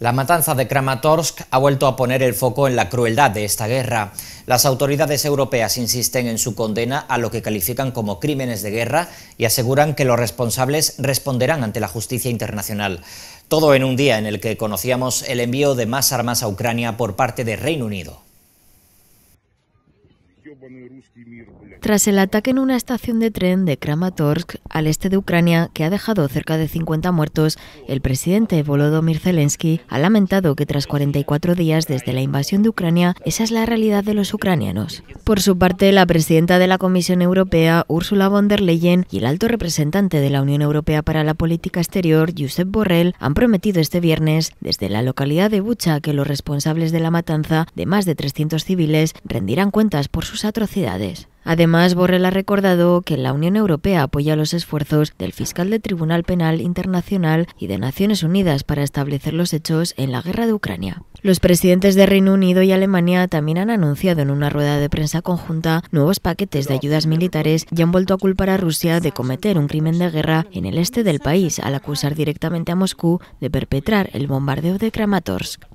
La matanza de Kramatorsk ha vuelto a poner el foco en la crueldad de esta guerra. Las autoridades europeas insisten en su condena a lo que califican como crímenes de guerra y aseguran que los responsables responderán ante la justicia internacional. Todo en un día en el que conocíamos el envío de más armas a Ucrania por parte de Reino Unido. Tras el ataque en una estación de tren de Kramatorsk, al este de Ucrania, que ha dejado cerca de 50 muertos, el presidente Volodymyr Zelensky ha lamentado que tras 44 días desde la invasión de Ucrania, esa es la realidad de los ucranianos. Por su parte, la presidenta de la Comisión Europea, Ursula von der Leyen, y el alto representante de la Unión Europea para la Política Exterior, Josep Borrell, han prometido este viernes, desde la localidad de Bucha, que los responsables de la matanza de más de 300 civiles rendirán cuentas por sus atrocidades. Además, Borrell ha recordado que la Unión Europea apoya los esfuerzos del fiscal del Tribunal Penal Internacional y de Naciones Unidas para establecer los hechos en la guerra de Ucrania. Los presidentes de Reino Unido y Alemania también han anunciado en una rueda de prensa conjunta nuevos paquetes de ayudas militares y han vuelto a culpar a Rusia de cometer un crimen de guerra en el este del país al acusar directamente a Moscú de perpetrar el bombardeo de Kramatorsk.